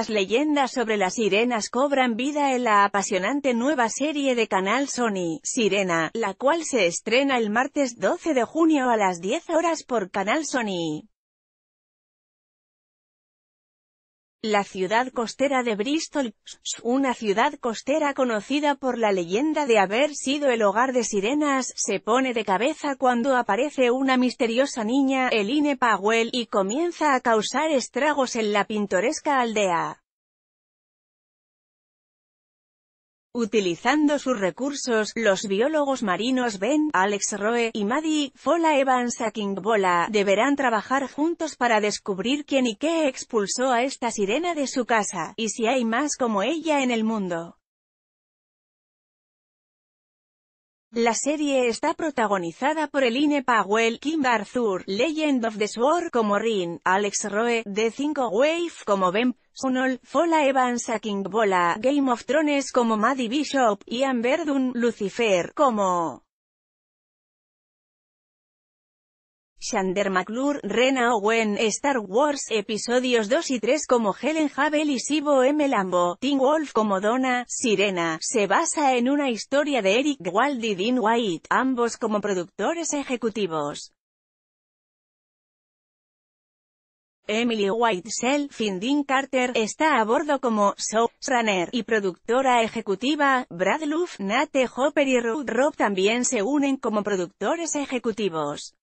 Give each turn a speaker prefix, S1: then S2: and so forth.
S1: las leyendas sobre las sirenas cobran vida en la apasionante nueva serie de Canal Sony, Sirena, la cual se estrena el martes 12 de junio a las 10 horas por Canal Sony. La ciudad costera de Bristol, una ciudad costera conocida por la leyenda de haber sido el hogar de sirenas, se pone de cabeza cuando aparece una misteriosa niña, Eline Powell, y comienza a causar estragos en la pintoresca aldea. Utilizando sus recursos, los biólogos marinos Ben, Alex Roe, y Maddie, Fola Evans a Bola, deberán trabajar juntos para descubrir quién y qué expulsó a esta sirena de su casa, y si hay más como ella en el mundo. La serie está protagonizada por Eline Powell, Kim Arthur, Legend of the Sword como Rin, Alex Roe, The Cinco Wave como Ben, Unol, Fola Evans a King Bola, Game of Thrones como Maddie Bishop, Ian Dun Lucifer, como... Shander McClure, Rena Owen, Star Wars, episodios 2 y 3 como Helen Havel y Sibo M. Lambo, Teen Wolf como Donna, Sirena, se basa en una historia de Eric Wald y Dean White, ambos como productores ejecutivos. Emily Whitesell Finding Carter, está a bordo como showrunner y productora ejecutiva, Brad Luff, Nate Hopper y Ruth Robb también se unen como productores ejecutivos.